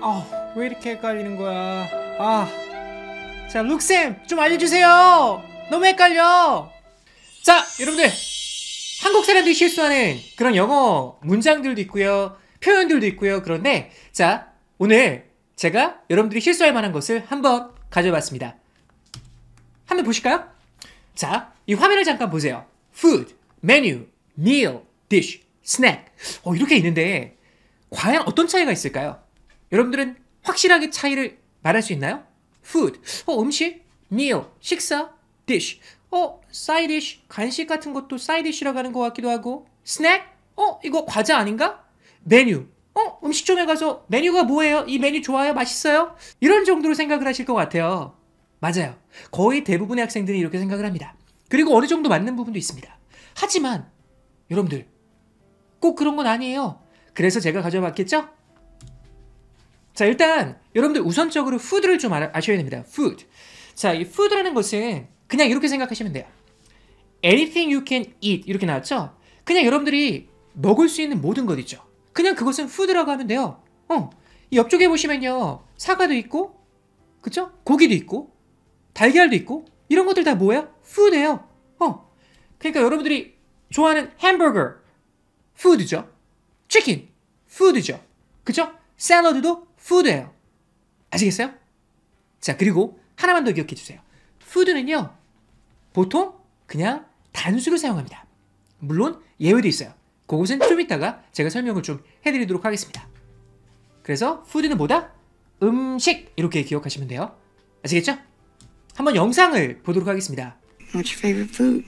아우 왜 이렇게 헷갈리는 거야 아 자 룩쌤 좀 알려주세요 너무 헷갈려 자 여러분들 한국 사람들이 실수하는 그런 영어 문장들도 있고요 표현들도 있고요 그런데 자 오늘 제가 여러분들이 실수할 만한 것을 한번 가져봤습니다 한번 보실까요? 자 이 화면을 잠깐 보세요 food, menu, meal, dish, snack 어, 이렇게 있는데 과연 어떤 차이가 있을까요? 여러분들은 확실하게 차이를 말할 수 있나요? food, 어, 음식, meal, 식사, dish, 어, side dish, 간식 같은 것도 side dish라고 하는 것 같기도 하고 snack, 어, 이거 과자 아닌가? 메뉴, 어, 음식점에 가서 메뉴가 뭐예요? 이 메뉴 좋아요? 맛있어요? 이런 정도로 생각을 하실 것 같아요. 맞아요. 거의 대부분의 학생들이 이렇게 생각을 합니다. 그리고 어느 정도 맞는 부분도 있습니다. 하지만 여러분들 꼭 그런 건 아니에요. 그래서 제가 가져봤겠죠? 자, 일단 여러분들 우선적으로 food를 좀 아셔야 됩니다. food. 자, 이 food라는 것은 그냥 이렇게 생각하시면 돼요. anything you can eat 이렇게 나왔죠? 그냥 여러분들이 먹을 수 있는 모든 것 있죠. 그냥 그것은 food라고 하면 돼요. 어. 이 옆쪽에 보시면요. 사과도 있고 그쵸? 고기도 있고 달걀도 있고 이런 것들 다 뭐예요? food예요. 어. 그러니까 여러분들이 좋아하는 햄버거 food죠. 치킨 food죠. 그쵸? 샐러드도 푸드 o 예요 아시겠어요? 자, 그리고 하나만 더 기억해 주세요. 푸드는요 보통 그냥 단수로 사용합니다. 물론 예외도 있어요. 그것은 좀 이따가 제가 설명을 좀 해드리도록 하겠습니다. 그래서 푸드는 뭐다? 음식 이렇게 기억하시면 돼요. 아시겠죠? 한번 영상을 보도록 하겠습니다. What's your favorite food?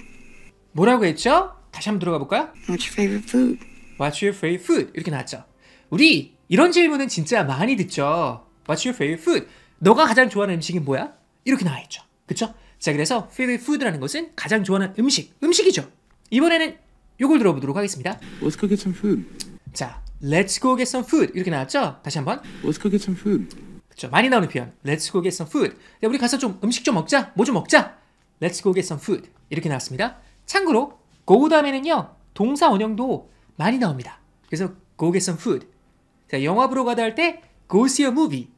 뭐라고 했죠? 다시 한번 들어가 볼까요? What's your favorite food? What's your favorite food? 이렇게 나왔죠. 우리 이런 질문은 진짜 많이 듣죠. What's your favorite food? 너가 가장 좋아하는 음식이 뭐야? 이렇게 나와 있죠. 그쵸? 자, 그래서 favorite food라는 것은 가장 좋아하는 음식, 음식이죠. 이번에는 요걸 들어보도록 하겠습니다. Let's go get some food. 자, let's go get some food 이렇게 나왔죠? 다시 한번. Let's go get some food. 그쵸? 많이 나오는 표현. Let's go get some food. 야, 우리 가서 좀 음식 좀 먹자. 뭐 좀 먹자. Let's go get some food. 이렇게 나왔습니다. 참고로 go 그 다음에는요 동사 원형도 많이 나옵니다. 그래서 go get some food. 자, 영화 보러 가다 할 때 go see a movie.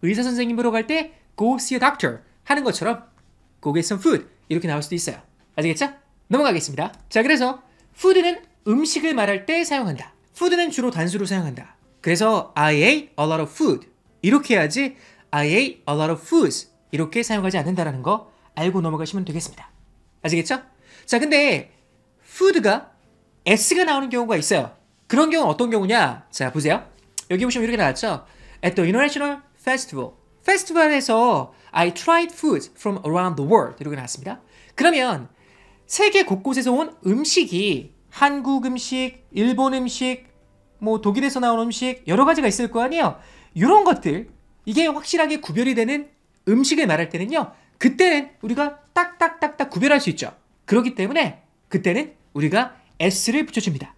의사 선생님 보러 갈 때 go see a doctor 하는 것처럼 go get some food 이렇게 나올 수도 있어요. 아시겠죠? 넘어가겠습니다. 자, 그래서 food는 음식을 말할 때 사용한다. food는 주로 단수로 사용한다. 그래서 I ate a lot of food 이렇게 해야지 I ate a lot of foods 이렇게 사용하지 않는다라는 거 알고 넘어가시면 되겠습니다. 아시겠죠? 자, 근데 food가 s가 나오는 경우가 있어요. 그런 경우는 어떤 경우냐? 자, 보세요. 여기 보시면 이렇게 나왔죠. At the International Festival. 페스티벌에서 I tried food from around the world 이렇게 나왔습니다. 그러면 세계 곳곳에서 온 음식이 한국 음식, 일본 음식, 뭐 독일에서 나온 음식 여러 가지가 있을 거 아니에요. 이런 것들 이게 확실하게 구별이 되는 음식을 말할 때는요. 그때는 우리가 딱딱딱딱 구별할 수 있죠. 그렇기 때문에 그때는 우리가 s를 붙여줍니다.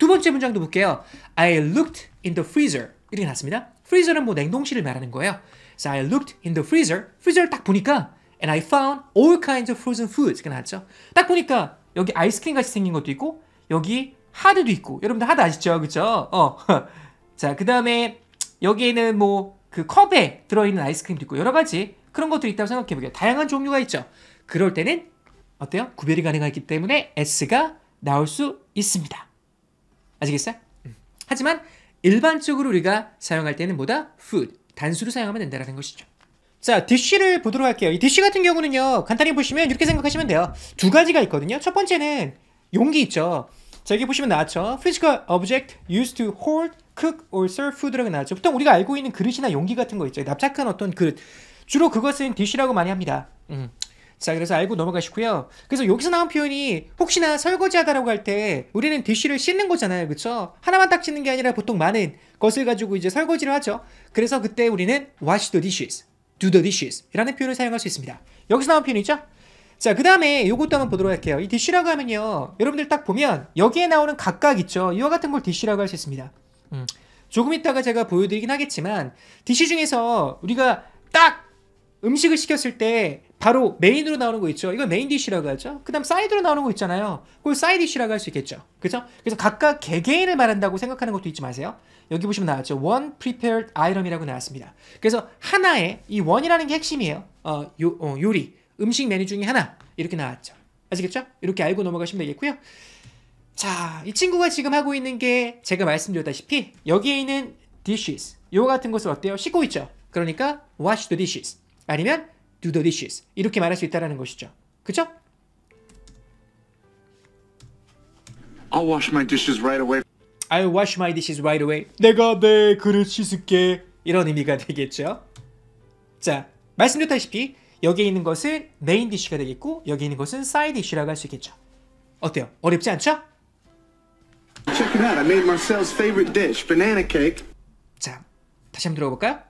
두 번째 문장도 볼게요. I looked in the freezer. 이렇게 났습니다. freezer는 뭐 냉동실을 말하는 거예요. So I looked in the freezer. freezer를 딱 보니까 and I found all kinds of frozen foods. 이렇게 나왔죠. 딱 보니까 여기 아이스크림 같이 생긴 것도 있고 여기 하드도 있고 여러분들 하드 아시죠? 그쵸? 어. 자, 뭐 그 다음에 여기에는 뭐 그 컵에 들어있는 아이스크림도 있고 여러 가지 그런 것들이 있다고 생각해 보게요. 다양한 종류가 있죠. 그럴 때는 어때요? 구별이 가능하기 때문에 S가 나올 수 있습니다. 아시겠어요? 하지만 일반적으로 우리가 사용할 때는 뭐다? food 단수로 사용하면 된다라는 것이죠. 자, dish를 보도록 할게요. 이 dish 같은 경우는요. 간단히 보시면 이렇게 생각하시면 돼요. 두 가지가 있거든요. 첫 번째는 용기 있죠. 자, 여기 보시면 나왔죠. physical object used to hold, cook or serve food라고 나왔죠. 보통 우리가 알고 있는 그릇이나 용기 같은 거 있죠. 납작한 어떤 그릇. 주로 그것은 dish라고 많이 합니다. 음. 자 그래서 알고 넘어가시고요. 그래서 여기서 나온 표현이 혹시나 설거지하다라고 할 때 우리는 디쉬를 씻는 거잖아요. 그쵸? 하나만 딱 씻는 게 아니라 보통 많은 것을 가지고 이제 설거지를 하죠. 그래서 그때 우리는 wash the dishes, do the dishes 이라는 표현을 사용할 수 있습니다. 여기서 나온 표현이죠? 자, 그 다음에 이것도 한번 보도록 할게요. 이 디쉬라고 하면요. 여러분들 딱 보면 여기에 나오는 각각 있죠. 이와 같은 걸 디쉬라고 할 수 있습니다. 음. 조금 있다가 제가 보여드리긴 하겠지만 디쉬 중에서 우리가 딱 음식을 시켰을 때 바로 메인으로 나오는 거 있죠. 이건 메인 디시라고 하죠. 그다음 사이드로 나오는 거 있잖아요. 그걸 사이드 디시라고 할 수 있겠죠. 그죠? 그래서 각각 개개인을 말한다고 생각하는 것도 잊지 마세요. 여기 보시면 나왔죠. 원 prepared item이라고 나왔습니다. 그래서 하나의 이 원이라는 게 핵심이에요. 어, 요, 어, 요리, 음식 메뉴 중에 하나 이렇게 나왔죠. 아시겠죠? 이렇게 알고 넘어가시면 되겠고요. 자, 이 친구가 지금 하고 있는 게 제가 말씀드렸다시피 여기에 있는 dishes, 요 같은 것을 어때요? 씻고 있죠. 그러니까 wash the dishes 아니면 do the dishes 이렇게 말할 수 있다라는 것이죠. 그죠? I'll wash my dishes right away. I'll wash my dishes right away. 내가 내 그릇 씻을게. 이런 의미가 되겠죠. 자, 말씀드렸다시피 여기에 있는 것은 메인 디쉬가 되겠고 여기 있는 것은 사이드 디쉬라고 할 수 있겠죠. 어때요? 어렵지 않죠? Check it out. I made Marcel's favorite dish, banana cake. 자, 다시 한번 들어볼까요?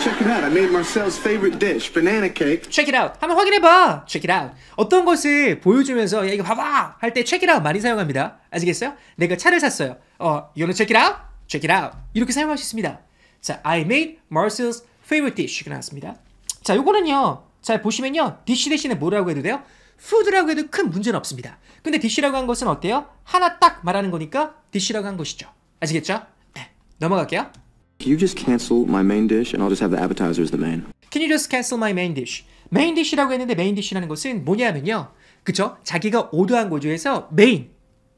Check it out. I made Marcel's favorite dish, banana cake. Check it out. 한번 확인해 봐. Check it out. 어떤 것을 보여주면서 야 이거 봐봐 할 때 check it out 많이 사용합니다. 아시겠어요? 내가 차를 샀어요. 어, you wanna check it out? Check it out. 이렇게 사용할 수 있습니다. 자, I made Marcel's favorite dish. 나왔습니다. 자, 요거는요. 잘 보시면요. dish 대신에 뭐라고 해도 돼요? food라고 해도 큰 문제는 없습니다. 근데 dish라고 한 것은 어때요? 하나 딱 말하는 거니까 dish라고 한 것이죠. 아시겠죠? 네. 넘어갈게요. Can you just cancel my main dish and I'll just have the appetizer as the main? Can you just cancel my main dish? 메인 디시라고 했는데 메인 디시라는 것은 뭐냐면요. 그쵸? 자기가 오더한 거 중에서 메인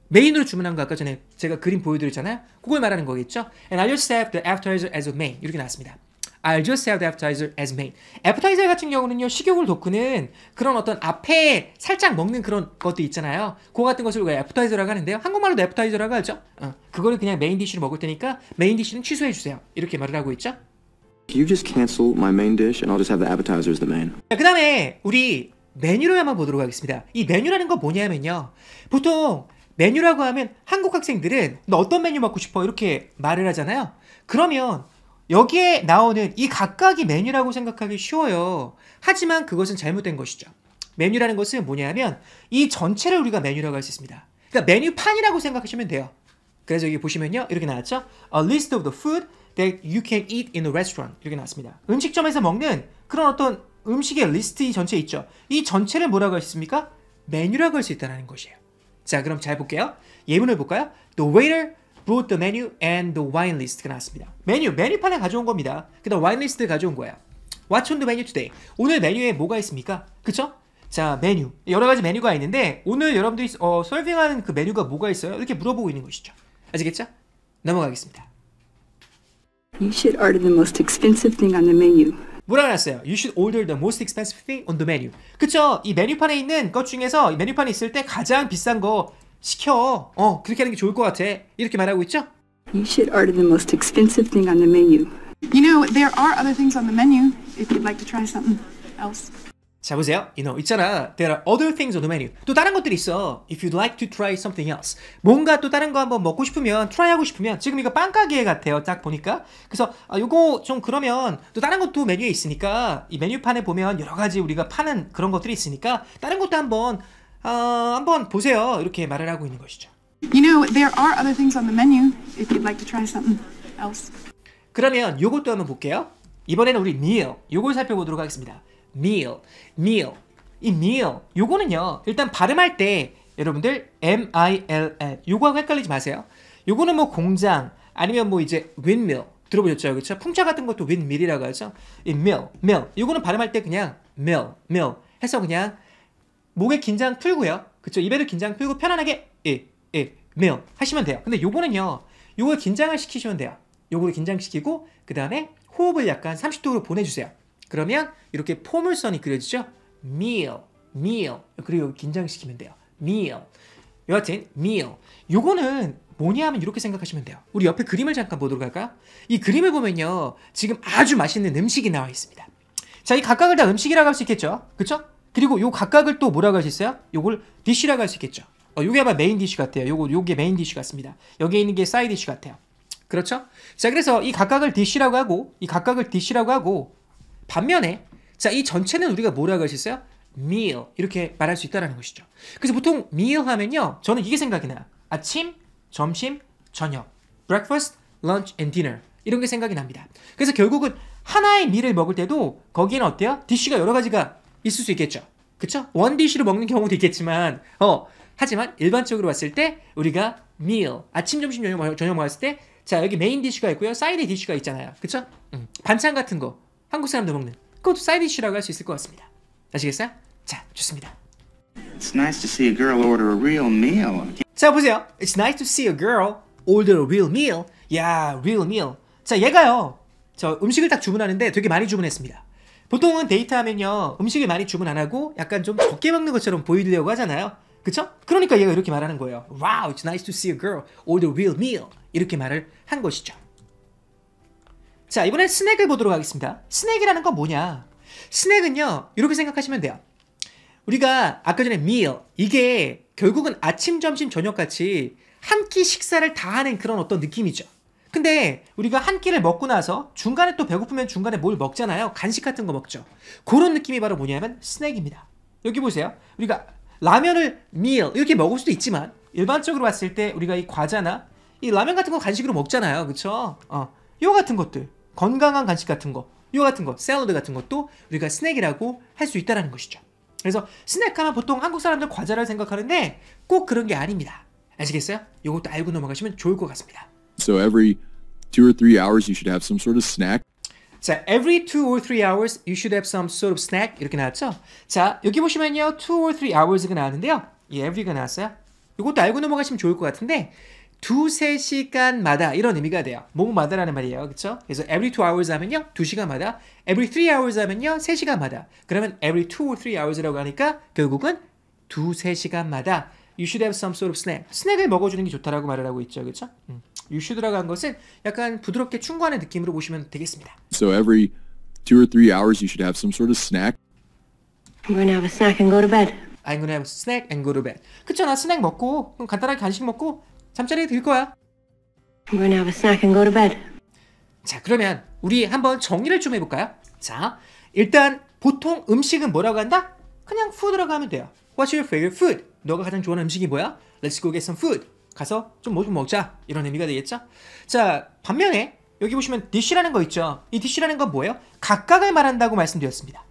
메인으로 주문한 거 아까 전에 제가 그림 보여드렸잖아요. 그걸 말하는 거겠죠. And I just have the appetizer as a main 이렇게 나왔습니다. I'll just have the appetizer as main. appetizer 같은 경우는요, 식욕을 돋구는 그런 어떤 앞에 살짝 먹는 그런 것도 있잖아요. 그거 같은 것을 우리가 appetizer라고 하는데요. 한국말로도 appetizer라고 하죠. 어, 그거를 그냥 메인 디쉬로 먹을 테니까 메인 디쉬는 취소해 주세요. 이렇게 말을 하고 있죠. You just cancel my main dish and I'll just have the appetizer as the main. 그 다음에 우리 메뉴를 한번 보도록 하겠습니다. 이 메뉴라는 건 뭐냐면요. 보통 메뉴라고 하면 한국 학생들은 너 어떤 메뉴 먹고 싶어? 이렇게 말을 하잖아요. 그러면 여기에 나오는 이 각각이 메뉴라고 생각하기 쉬워요. 하지만 그것은 잘못된 것이죠. 메뉴라는 것은 뭐냐면 이 전체를 우리가 메뉴라고 할 수 있습니다. 그러니까 메뉴판이라고 생각하시면 돼요. 그래서 여기 보시면요. 이렇게 나왔죠. A list of the food that you can eat in a restaurant. 이렇게 나왔습니다. 음식점에서 먹는 그런 어떤 음식의 리스트 이 전체 있죠. 이 전체를 뭐라고 할 수 있습니까? 메뉴라고 할 수 있다는 것이에요. 자, 그럼 잘 볼게요. 예문을 볼까요? The waiter brought the menu and the wine list가 나왔습니다. 메뉴, 메뉴판을 가져온 겁니다. 그 다음 wine list 가져온 거야. What's on the menu today? 오늘 메뉴에 뭐가 있습니까? 그쵸? 자, 메뉴. 여러 가지 메뉴가 있는데 오늘 여러분들이 어, 서빙하는 그 메뉴가 뭐가 있어요? 이렇게 물어보고 있는 것이죠. 아시겠죠? 넘어가겠습니다. You should order the most expensive thing on the menu. 뭐라 그랬어요? You should order the most expensive thing on the menu. 그쵸? 이 메뉴판에 있는 것 중에서 메뉴판에 있을 때 가장 비싼 거 시켜. 어, 그렇게 하는 게 좋을 것 같아. 이렇게 말하고 있죠? You should order the most expensive thing on the menu. You know, there are other things on the menu if you'd like to try something else. 자 보세요. You know, 있잖아. There are other things on the menu. 또 다른 것들이 있어. If you'd like to try something else. 뭔가 또 다른 거 한번 먹고 싶으면, try 하고 싶으면 지금 이거 빵가게 같아요. 딱 보니까. 그래서 아, 요거 좀 그러면 또 다른 것도 메뉴에 있으니까 이 메뉴판에 보면 여러 가지 우리가 파는 그런 것들이 있으니까 다른 것도 한번 어, 한번 보세요. 이렇게 말을 하고 있는 것이죠. You know, there are other things on the menu if you'd like to try something else. 그러면 요것도 한번 볼게요. 이번에는 우리 meal 요걸 살펴보도록 하겠습니다. meal, meal 이 meal 요거는요 일단 발음할 때 여러분들 M I L L 요거하고 헷갈리지 마세요. 요거는 뭐 공장 아니면 뭐 이제 windmill 들어보셨죠, 그렇죠? 풍차 같은 것도 windmill이라고 하죠. 이 mill, mill 요거는 발음할 때 그냥 mill, mill 해서 그냥 목에 긴장 풀고요. 그쵸? 입에도 긴장 풀고 편안하게 예, 예, 매요 하시면 돼요. 근데 요거는요. 요거 긴장을 시키시면 돼요. 요걸 긴장시키고 그 다음에 호흡을 약간 30도로 보내주세요. 그러면 이렇게 포물선이 그려지죠? meal, meal. 그리고 긴장시키면 돼요. meal. 여하튼 meal. 요거는 뭐냐 하면 이렇게 생각하시면 돼요. 우리 옆에 그림을 잠깐 보도록 할까요? 이 그림을 보면요. 지금 아주 맛있는 음식이 나와 있습니다. 자, 이 각각을 다 음식이라고 할 수 있겠죠? 그쵸? 그리고 요 각각을 또 뭐라고 할수 있어요? 이걸 디쉬라고 할 수 있겠죠. 어, 요게 아마 메인 디쉬 같아요. 요거 요게 메인 디쉬 같습니다. 여기에 있는 게 사이드 디쉬 같아요. 그렇죠? 자, 그래서 이 각각을 디쉬라고 하고 이 각각을 디쉬라고 하고 반면에 자, 이 전체는 우리가 뭐라고 할수 있어요? meal 이렇게 말할 수있다는 것이죠. 그래서 보통 meal 하면요. 저는 이게 생각이 나요. 아침, 점심, 저녁. breakfast, lunch and dinner. 이런 게 생각이 납니다. 그래서 결국은 하나의 미를 먹을 때도 거기에는 어때요? 디쉬가 여러 가지가 있을 수 있겠죠. 그쵸? 원디쉬로 먹는 경우도 있겠지만, 어, 하지만 일반적으로 봤을 때 우리가 meal, 아침, 점심, 저녁, 저녁 먹었을 때, 자, 여기 메인 디쉬가 있고요. 사이드 디쉬가 있잖아요. 그쵸? 음. 반찬 같은 거, 한국 사람들 먹는, 그것도 사이드 디쉬라고 할 수 있을 것 같습니다. 아시겠어요? 자, 좋습니다. Nice 자, 보세요. It's nice to see a girl order a real meal. 야, yeah, real meal. 자, 얘가요. 저 음식을 딱 주문하는데 되게 많이 주문했습니다. 보통은 데이트하면요 음식을 많이 주문 안 하고 약간 좀 적게 먹는 것처럼 보이려고 하잖아요 그쵸? 그러니까 얘가 이렇게 말하는 거예요 Wow, it's nice to see a girl order real meal 이렇게 말을 한 것이죠 자 이번엔 스낵을 보도록 하겠습니다 스낵이라는 건 뭐냐 스낵은요 이렇게 생각하시면 돼요 우리가 아까 전에 meal 이게 결국은 아침 점심 저녁 같이 한 끼 식사를 다 하는 그런 어떤 느낌이죠 근데 우리가 한 끼를 먹고 나서 중간에 또 배고프면 중간에 뭘 먹잖아요. 간식 같은 거 먹죠. 그런 느낌이 바로 뭐냐면 스낵입니다. 여기 보세요. 우리가 라면을 meal 이렇게 먹을 수도 있지만 일반적으로 봤을 때 우리가 이 과자나 이 라면 같은 거 간식으로 먹잖아요. 그쵸? 어. 요 같은 것들. 건강한 간식 같은 거. 요 같은 거. 샐러드 같은 것도 우리가 스낵이라고 할 수 있다는 라 것이죠. 그래서 스낵 하면 보통 한국 사람들 과자를 생각하는데 꼭 그런 게 아닙니다. 아시겠어요? 요것도 알고 넘어가시면 좋을 것 같습니다. So every two or three hours, you should have some sort of snack. 자, every two or three hours, you should have some sort of snack 이렇게 나왔죠? 자, 여기 보시면요, two or three hours가 나왔는데요, 예, every가 나왔어요. 이것도 알고 넘어가시면 좋을 것 같은데 두세 시간마다 이런 의미가 돼요. 뭐뭐마다라는 말이에요. 그렇죠? 그래서 every two hours 하면요. 두 시간마다. every three hours 하면요. 세 시간마다. 그러면 every two or three hours라고 하니까 결국은 두 세 시간마다 you should have some sort of snack. 스낵을 먹어주는 게 좋다라고 말을 하고 있죠. 그렇죠? 음. 유슈 들어간 것은 약간 부드럽게 충고하는 느낌으로 보시면 되겠습니다. So every two or three hours you should have some sort of snack. I'm going to have a snack and go to bed. I'm gonna have a snack and go to bed. 그쵸, 나 스낵 먹고 그럼 간단하게 간식 먹고 잠자리에 들 거야. I'm gonna have a snack and go to bed. 자, 그러면 우리 한번 정리를 좀 해볼까요? 자, 일단 보통 음식은 뭐라고 한다? 그냥 food라고 하면 돼요. What's your favorite food? 너가 가장 좋아하는 음식이 뭐야? Let's go get some food. 가서 좀 뭐좀 뭐 먹자 이런 의미가 되겠죠? 자 반면에 여기 보시면 dish라는 거 있죠? 이 dish라는 건 뭐예요? 각각을 말한다고 말씀드렸습니다.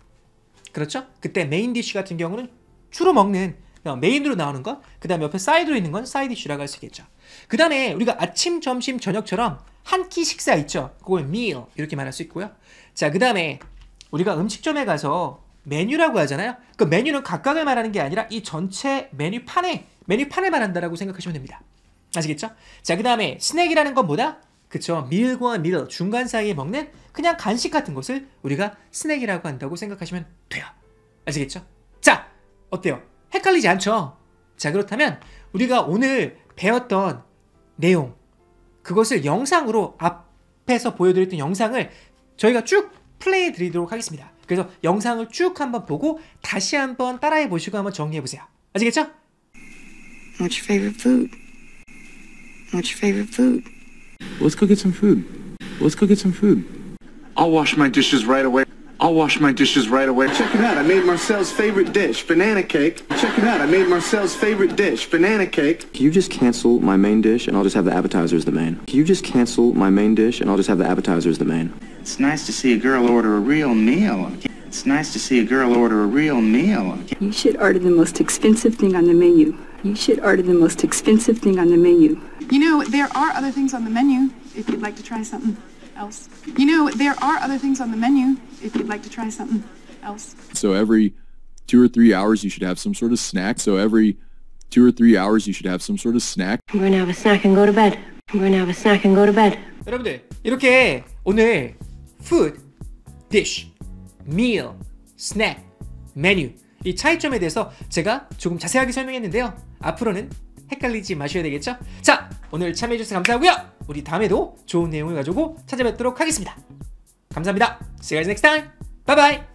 그렇죠? 그때 메인 디쉬 같은 경우는 주로 먹는 메인으로 나오는 것, 그 다음에 옆에 사이드로 있는 건 사이드 디쉬라고 할 수 있겠죠. 그 다음에 우리가 아침, 점심, 저녁처럼 한 끼 식사 있죠? 그걸 meal 이렇게 말할 수 있고요. 자, 그 다음에 우리가 음식점에 가서 메뉴라고 하잖아요. 그 메뉴는 각각을 말하는 게 아니라 이 전체 메뉴판에 메뉴판을 말한다라고 생각하시면 됩니다. 아시겠죠? 자, 그 다음에 스낵이라는 건 뭐다? 그쵸. 밀과 밀, 중간 사이에 먹는 그냥 간식 같은 것을 우리가 스낵이라고 한다고 생각하시면 돼요. 아시겠죠? 자, 어때요? 헷갈리지 않죠? 자, 그렇다면 우리가 오늘 배웠던 내용, 그것을 영상으로 앞에서 보여드렸던 영상을 저희가 쭉 플레이해 드리도록 하겠습니다. 그래서 영상을 쭉 한번 보고 다시 한번 따라해 보시고 한번 정리해 보세요. 아시겠죠? What's your favorite food? What's your favorite food? Let's go get some food. Let's go get some food. I'll wash my dishes right away. I'll wash my dishes right away. Check it out, I made Marcel's favorite dish, banana cake. Check it out, I made Marcel's favorite dish, banana cake. Can you just cancel my main dish and I'll just have the appetizer as the main? Can you just cancel my main dish and I'll just have the appetizer as the main? It's nice to see a girl order a real meal. It's nice to see a girl order a real meal. You should order the most expensive thing on the menu. You should order the most expensive thing on the menu. You know, there are other things on the menu if you'd like to try something else. You know, there are other things on the menu if you'd like to try something else. So every two or three hours, you should have some sort of snack. So every two or three hours, you should have some sort of snack. I'm going to have a snack and go to bed. I'm going to have a snack and go to bed. 여러분들, 이렇게 오늘 food dish meal, snack, menu 이 차이점에 대해서 제가 조금 자세하게 설명했는데요. 앞으로는 헷갈리지 마셔야 되겠죠? 자, 오늘 참여해주셔서 감사하고요. 우리 다음에도 좋은 내용을 가지고 찾아뵙도록 하겠습니다. 감사합니다. See you guys next time. Bye bye.